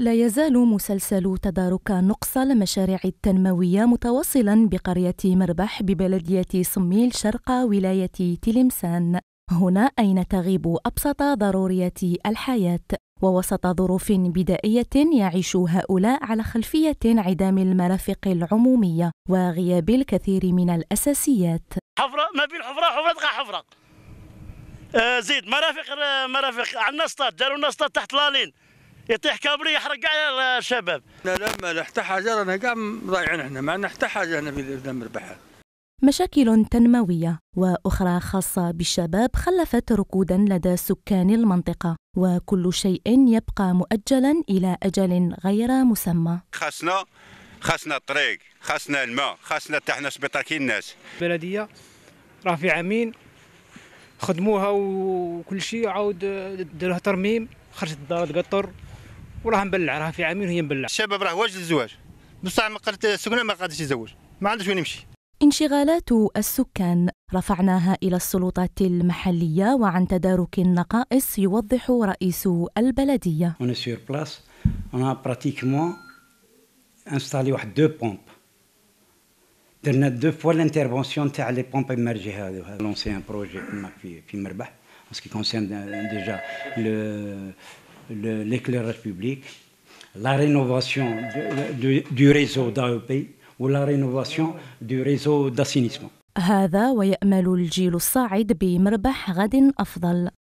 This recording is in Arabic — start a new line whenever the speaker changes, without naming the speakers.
لا يزال مسلسل تدارك نقص المشاريع التنموية متواصلا بقرية مربح ببلدية صميل شرق ولاية تلمسان هنا أين تغيب أبسط ضروريات الحياة ووسط ظروف بدائية يعيش هؤلاء على خلفية انعدام المرافق العمومية وغياب الكثير من الأساسيات حفرة
ما بين حفرة حفرة حفرة آه زيد مرافق مرافق عندنا سطات داروا سطات تحت لالين يطيح كابري
يحرق قاع الشباب لا لا ما حتى حاجه رانا كاع مضيعين احنا ما عندنا حتى حاجه هنا في دم البحر
مشاكل تنموية وأخرى خاصة بالشباب خلفت ركودا لدى سكان المنطقة وكل شيء يبقى مؤجلا إلى أجل غير مسمى
خاصنا خاصنا الطريق خاصنا الماء خاصنا تحنا سبيطار كي الناس
البلدية راه في عامين خدموها
وكل شيء عاود داروها ترميم خرجت الدار تقطر وراه مبلع راه في عامين وهي مبلع الشباب راه واجد الزواج بصح ما قدرت السكنه ما قادش يتزوج ما عندوش وين يمشي
انشغالات السكان رفعناها الى السلطات المحليه وعن تدارك النقائص يوضح رئيس البلديه
اون سور بلاس اون براتيكمون انستالي واحد دو بومب درنا دو فوا الانترفونسيون تاع لي بومب امرجي هادو لونسي ان بروجي في في مربح en ce qui concerne euh, déjà le, l'éclairage public, la rénovation de, du réseau d'AEP ou la rénovation du réseau d'assainissement.
هذا ويأمل الجيل الصاعد بمربح غد أفضل